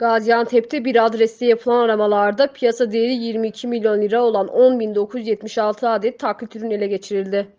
Gaziantep'te bir adreste yapılan aramalarda piyasa değeri 22 milyon lira olan 10.976 adet taklit ürün ele geçirildi.